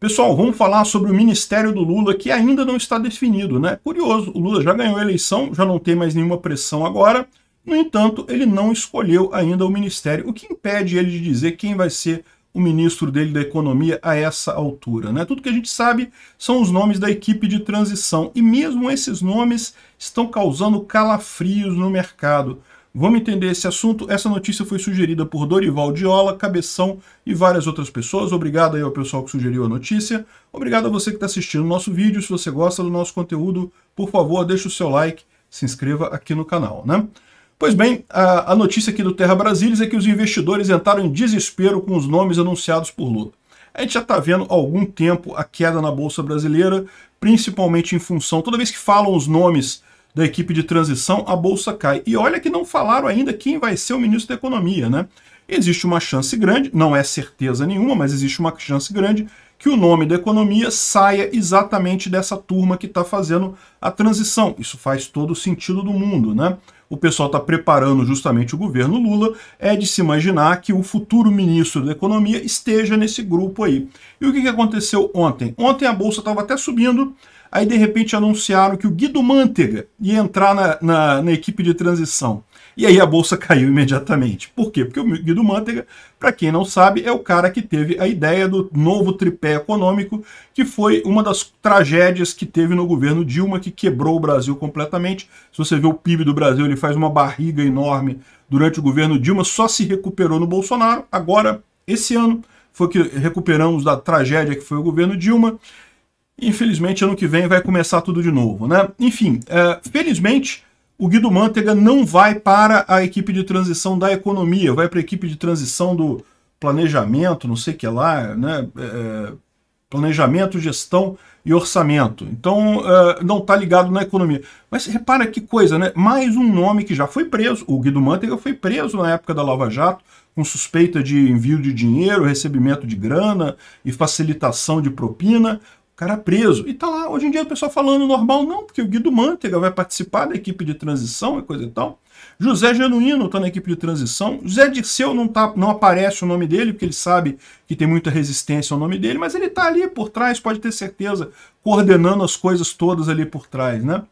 Pessoal, vamos falar sobre o ministério do Lula, que ainda não está definido, né? Curioso, o Lula já ganhou a eleição, já não tem mais nenhuma pressão agora. No entanto, ele não escolheu ainda o ministério, o que impede ele de dizer quem vai ser o ministro dele da Economia a essa altura, né? Tudo que a gente sabe são os nomes da equipe de transição, e mesmo esses nomes estão causando calafrios no mercado. Vamos entender esse assunto. Essa notícia foi sugerida por Dorival Diola, Cabeção e várias outras pessoas. Obrigado aí ao pessoal que sugeriu a notícia. Obrigado a você que está assistindo o nosso vídeo. Se você gosta do nosso conteúdo, por favor, deixe o seu like, se inscreva aqui no canal, né? Pois bem, a, a notícia aqui do Terra Brasilis é que os investidores entraram em desespero com os nomes anunciados por Lula. A gente já está vendo há algum tempo a queda na Bolsa Brasileira, principalmente em função, toda vez que falam os nomes da equipe de transição, a bolsa cai. E olha que não falaram ainda quem vai ser o ministro da Economia, né? Existe uma chance grande, não é certeza nenhuma, mas existe uma chance grande que o nome da economia saia exatamente dessa turma que está fazendo a transição. Isso faz todo o sentido do mundo, né? O pessoal está preparando justamente o governo Lula, é de se imaginar que o futuro ministro da Economia esteja nesse grupo aí. E o que, que aconteceu ontem? Ontem a Bolsa estava até subindo, Aí, de repente, anunciaram que o Guido Mantega ia entrar na, na, na equipe de transição. E aí a bolsa caiu imediatamente. Por quê? Porque o Guido Mantega, para quem não sabe, é o cara que teve a ideia do novo tripé econômico, que foi uma das tragédias que teve no governo Dilma, que quebrou o Brasil completamente. Se você vê o PIB do Brasil, ele faz uma barriga enorme durante o governo Dilma, só se recuperou no Bolsonaro. Agora, esse ano, foi que recuperamos da tragédia que foi o governo Dilma. Infelizmente, ano que vem vai começar tudo de novo, né? Enfim, é, felizmente, o Guido Mantega não vai para a equipe de transição da economia, vai para a equipe de transição do planejamento, não sei o que lá, né? É, é planejamento, gestão e orçamento. Então, é, não está ligado na economia. Mas repara que coisa, né? Mais um nome que já foi preso. O Guido Mantega foi preso na época da Lava Jato, com suspeita de envio de dinheiro, recebimento de grana e facilitação de propina cara preso. E tá lá, hoje em dia o pessoal falando normal, não, porque o Guido Mantega vai participar da equipe de transição e coisa e tal. José Genuíno está na equipe de transição. José Dirceu não, tá, não aparece o nome dele, porque ele sabe que tem muita resistência ao nome dele, mas ele está ali por trás, pode ter certeza, coordenando as coisas todas ali por trás. Né?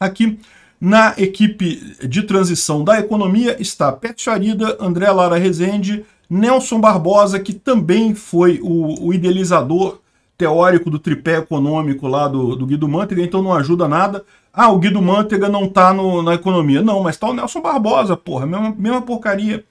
Aqui na equipe de transição da economia está Pet Charida, André Lara Rezende, Nelson Barbosa, que também foi o, o idealizador teórico do tripé econômico lá do, do Guido Mantega, então não ajuda nada. Ah, o Guido Mantega não tá no, na economia. Não, mas tá o Nelson Barbosa, porra, mesma, mesma porcaria.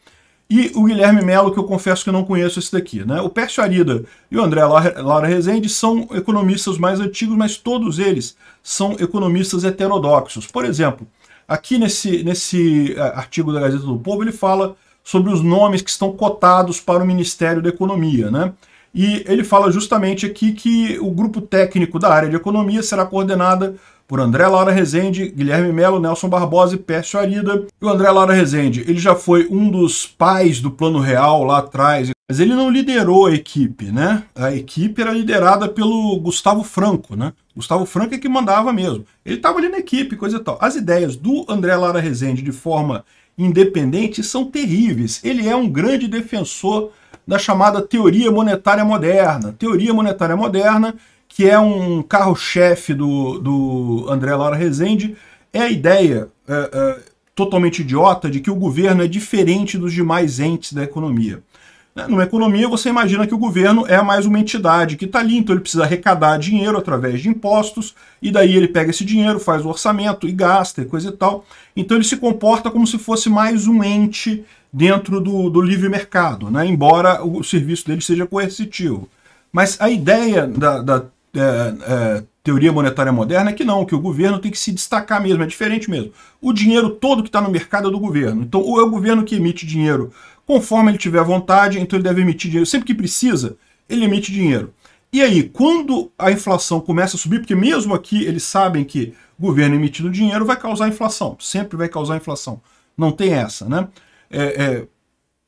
E o Guilherme Melo, que eu confesso que não conheço esse daqui. Né? O Pércio Arida e o André Laura Rezende são economistas mais antigos, mas todos eles são economistas heterodoxos. Por exemplo, aqui nesse, nesse é, artigo da Gazeta do Povo, ele fala sobre os nomes que estão cotados para o Ministério da Economia. Né? E ele fala justamente aqui que o grupo técnico da área de economia será coordenada por André Laura Rezende, Guilherme Melo, Nelson Barbosa e Pércio Arida. E o André Laura Rezende, ele já foi um dos pais do Plano Real lá atrás, mas ele não liderou a equipe, né? A equipe era liderada pelo Gustavo Franco, né? Gustavo Franco é que mandava mesmo. Ele estava ali na equipe, coisa e tal. As ideias do André Lara Rezende de forma independente são terríveis. Ele é um grande defensor da chamada teoria monetária moderna. Teoria monetária moderna, que é um carro-chefe do, do André Lara Rezende, é a ideia é, é, totalmente idiota de que o governo é diferente dos demais entes da economia. Né, numa economia, você imagina que o governo é mais uma entidade que está ali, então ele precisa arrecadar dinheiro através de impostos, e daí ele pega esse dinheiro, faz o orçamento e gasta e coisa e tal. Então ele se comporta como se fosse mais um ente dentro do, do livre mercado, né? embora o serviço dele seja coercitivo. Mas a ideia da, da é, é, teoria monetária moderna é que não, que o governo tem que se destacar mesmo, é diferente mesmo. O dinheiro todo que está no mercado é do governo. Então, ou é o governo que emite dinheiro conforme ele tiver vontade, então ele deve emitir dinheiro. Sempre que precisa, ele emite dinheiro. E aí, quando a inflação começa a subir, porque mesmo aqui eles sabem que o governo emitindo dinheiro vai causar inflação, sempre vai causar inflação. Não tem essa, né? é, é,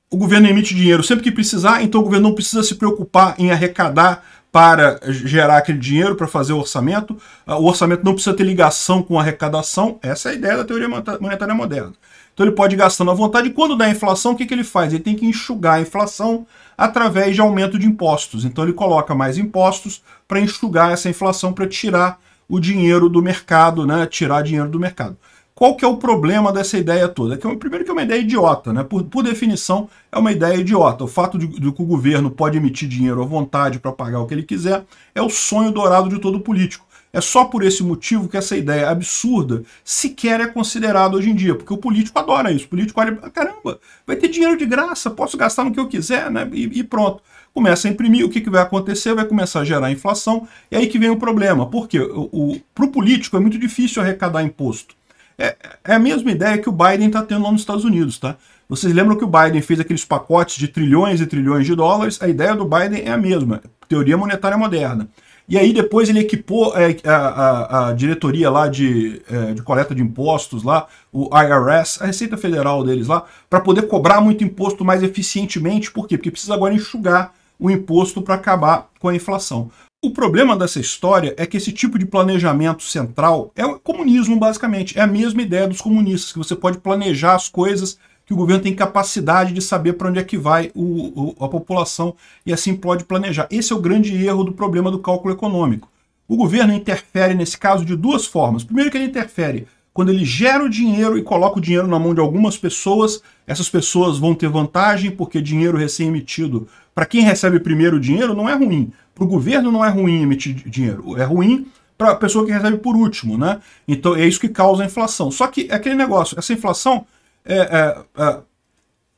o governo emite dinheiro sempre que precisar, então o governo não precisa se preocupar em arrecadar para gerar aquele dinheiro, para fazer o orçamento. Ah, o orçamento não precisa ter ligação com a arrecadação. Essa é a ideia da teoria monetária moderna. Então ele pode ir gastando à vontade. E quando dá inflação, o que, que ele faz? Ele tem que enxugar a inflação através de aumento de impostos. Então ele coloca mais impostos para enxugar essa inflação, para tirar o dinheiro do mercado, né? tirar dinheiro do mercado. Qual que é o problema dessa ideia toda? Que, é primeiro que é uma ideia idiota, né? Por, por definição, é uma ideia idiota. O fato de, de que o governo pode emitir dinheiro à vontade para pagar o que ele quiser é o sonho dourado de todo político. É só por esse motivo que essa ideia absurda sequer é considerada hoje em dia, porque o político adora isso. O político olha, caramba, vai ter dinheiro de graça, posso gastar no que eu quiser, né? E, e pronto. Começa a imprimir, o que, que vai acontecer? Vai começar a gerar inflação, e aí que vem o problema. Porque para o, o político é muito difícil arrecadar imposto. É, é, a mesma ideia que o Biden está tendo lá nos Estados Unidos, tá? Vocês lembram que o Biden fez aqueles pacotes de trilhões e trilhões de dólares? A ideia do Biden é a mesma, teoria monetária moderna. E aí depois ele equipou é, a, a, a diretoria lá de, é, de, coleta de impostos lá, o IRS, a Receita Federal deles lá, para poder cobrar muito imposto mais eficientemente. Por quê? Porque precisa agora enxugar o imposto para acabar com a inflação. O problema dessa história é que esse tipo de planejamento central é o comunismo, basicamente. É a mesma ideia dos comunistas, que você pode planejar as coisas, que o governo tem capacidade de saber para onde é que vai o, o, a população e assim pode planejar. Esse é o grande erro do problema do cálculo econômico. O governo interfere nesse caso de duas formas. Primeiro que ele interfere quando ele gera o dinheiro e coloca o dinheiro na mão de algumas pessoas, essas pessoas vão ter vantagem porque dinheiro recém-emitido, para quem recebe primeiro o dinheiro, não é ruim. Para o governo não é ruim emitir dinheiro, é ruim para a pessoa que recebe por último, né? Então é isso que causa a inflação. Só que é aquele negócio, essa inflação, é, é, é,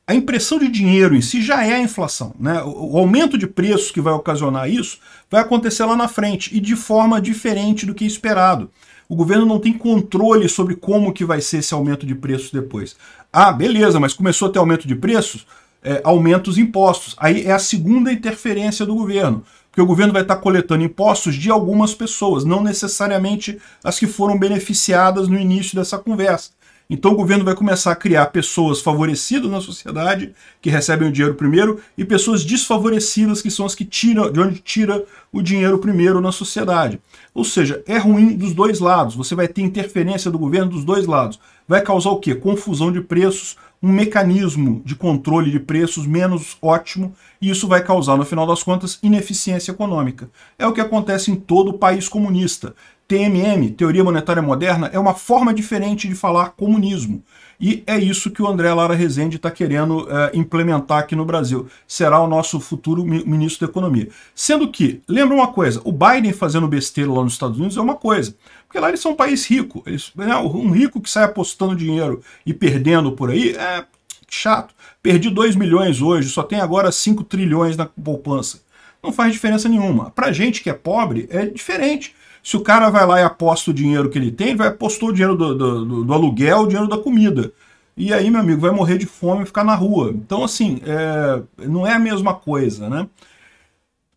a impressão de dinheiro em si já é a inflação, né? O, o aumento de preços que vai ocasionar isso vai acontecer lá na frente e de forma diferente do que é esperado. O governo não tem controle sobre como que vai ser esse aumento de preços depois. Ah, beleza, mas começou a ter aumento de preços, é, aumenta os impostos. Aí é a segunda interferência do governo. Porque o governo vai estar coletando impostos de algumas pessoas, não necessariamente as que foram beneficiadas no início dessa conversa. Então o governo vai começar a criar pessoas favorecidas na sociedade, que recebem o dinheiro primeiro, e pessoas desfavorecidas, que são as que tiram, de onde tira o dinheiro primeiro na sociedade. Ou seja, é ruim dos dois lados. Você vai ter interferência do governo dos dois lados. Vai causar o quê? Confusão de preços, um mecanismo de controle de preços menos ótimo e isso vai causar, no final das contas, ineficiência econômica. É o que acontece em todo o país comunista. TMM, Teoria Monetária Moderna, é uma forma diferente de falar comunismo. E é isso que o André Lara Rezende está querendo é, implementar aqui no Brasil. Será o nosso futuro ministro da Economia. Sendo que, lembra uma coisa, o Biden fazendo besteira lá nos Estados Unidos é uma coisa. Porque lá eles são um país rico. Eles, né, um rico que sai apostando dinheiro e perdendo por aí é chato. Perdi 2 milhões hoje, só tem agora 5 trilhões na poupança. Não faz diferença nenhuma. Para gente que é pobre, é diferente. Se o cara vai lá e aposta o dinheiro que ele tem, ele vai apostar o dinheiro do, do, do, do aluguel, o dinheiro da comida. E aí, meu amigo, vai morrer de fome e ficar na rua. Então, assim, é, não é a mesma coisa, né?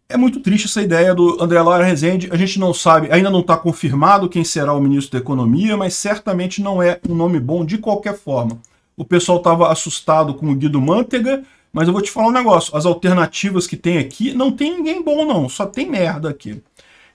É muito triste essa ideia do André Laura Rezende. A gente não sabe, ainda não está confirmado quem será o ministro da Economia, mas certamente não é um nome bom de qualquer forma. O pessoal estava assustado com o Guido Mantega, mas eu vou te falar um negócio. As alternativas que tem aqui, não tem ninguém bom não, só tem merda aqui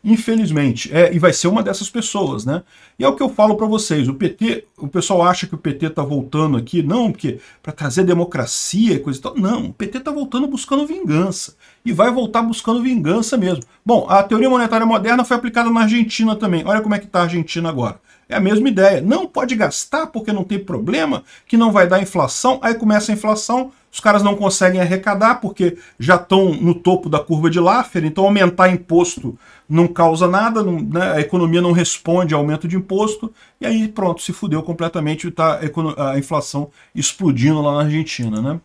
infelizmente. É, e vai ser uma dessas pessoas, né? E é o que eu falo para vocês, o PT, o pessoal acha que o PT está voltando aqui, não, porque para trazer democracia e coisa e tal. Não, o PT está voltando buscando vingança. E vai voltar buscando vingança mesmo. Bom, a teoria monetária moderna foi aplicada na Argentina também. Olha como é que está a Argentina agora. É a mesma ideia. Não pode gastar porque não tem problema, que não vai dar inflação. Aí começa a inflação, os caras não conseguem arrecadar porque já estão no topo da curva de Laffer, então aumentar imposto não causa nada, não, né? a economia não responde ao aumento de imposto, e aí pronto, se fudeu completamente, está a inflação explodindo lá na Argentina. Né?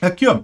Aqui, ó,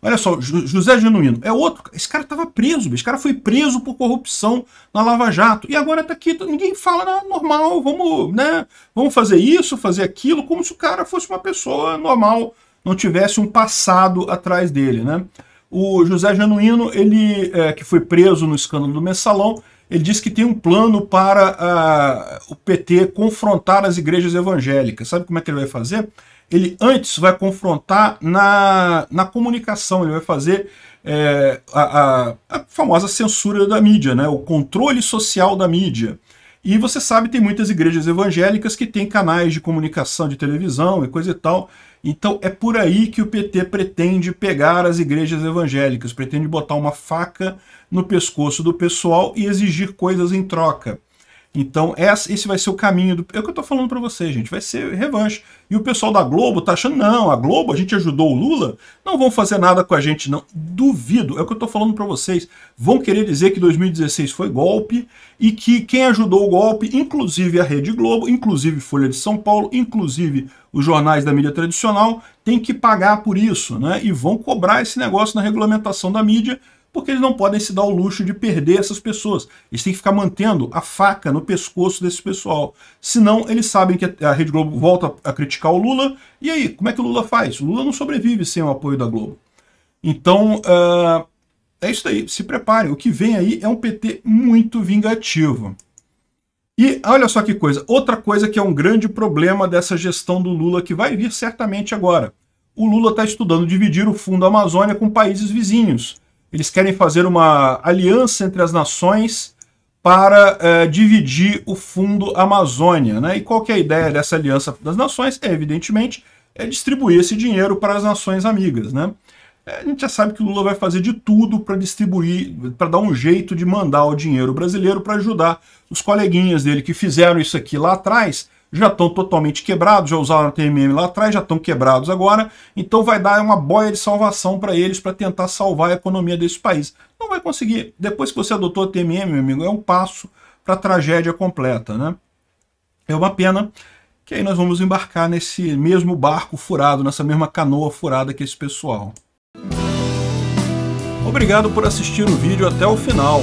olha só, José Genuíno, é outro, esse cara estava preso, esse cara foi preso por corrupção na Lava Jato, e agora está aqui, ninguém fala não, normal, vamos, né, vamos fazer isso, fazer aquilo, como se o cara fosse uma pessoa normal, não tivesse um passado atrás dele, né? O José Januino, ele, é, que foi preso no escândalo do Mensalão, ele diz que tem um plano para uh, o PT confrontar as igrejas evangélicas. Sabe como é que ele vai fazer? Ele antes vai confrontar na, na comunicação, ele vai fazer é, a, a, a famosa censura da mídia, né? o controle social da mídia. E você sabe, tem muitas igrejas evangélicas que têm canais de comunicação de televisão e coisa e tal. Então é por aí que o PT pretende pegar as igrejas evangélicas, pretende botar uma faca no pescoço do pessoal e exigir coisas em troca. Então, esse vai ser o caminho do. É o que eu tô falando para vocês, gente. Vai ser revanche. E o pessoal da Globo tá achando, não, a Globo, a gente ajudou o Lula, não vão fazer nada com a gente, não. Duvido. É o que eu tô falando para vocês. Vão querer dizer que 2016 foi golpe e que quem ajudou o golpe, inclusive a Rede Globo, inclusive Folha de São Paulo, inclusive os jornais da mídia tradicional, tem que pagar por isso, né? E vão cobrar esse negócio na regulamentação da mídia porque eles não podem se dar o luxo de perder essas pessoas. Eles têm que ficar mantendo a faca no pescoço desse pessoal. Senão, eles sabem que a Rede Globo volta a criticar o Lula. E aí, como é que o Lula faz? O Lula não sobrevive sem o apoio da Globo. Então, uh, é isso aí. Se preparem. O que vem aí é um PT muito vingativo. E olha só que coisa. Outra coisa que é um grande problema dessa gestão do Lula, que vai vir certamente agora. O Lula está estudando dividir o Fundo Amazônia com países vizinhos eles querem fazer uma aliança entre as nações para eh, dividir o fundo Amazônia. Né? E qual que é a ideia dessa aliança das nações? É, evidentemente, é distribuir esse dinheiro para as nações amigas. Né? É, a gente já sabe que o Lula vai fazer de tudo para distribuir, para dar um jeito de mandar o dinheiro brasileiro para ajudar os coleguinhas dele que fizeram isso aqui lá atrás já estão totalmente quebrados, já usaram TMM lá atrás, já estão quebrados agora, então vai dar uma boia de salvação para eles para tentar salvar a economia desse país. Não vai conseguir. Depois que você adotou a TMM, meu amigo, é um passo para a tragédia completa, né? É uma pena que aí nós vamos embarcar nesse mesmo barco furado, nessa mesma canoa furada que esse pessoal. Obrigado por assistir o vídeo até o final.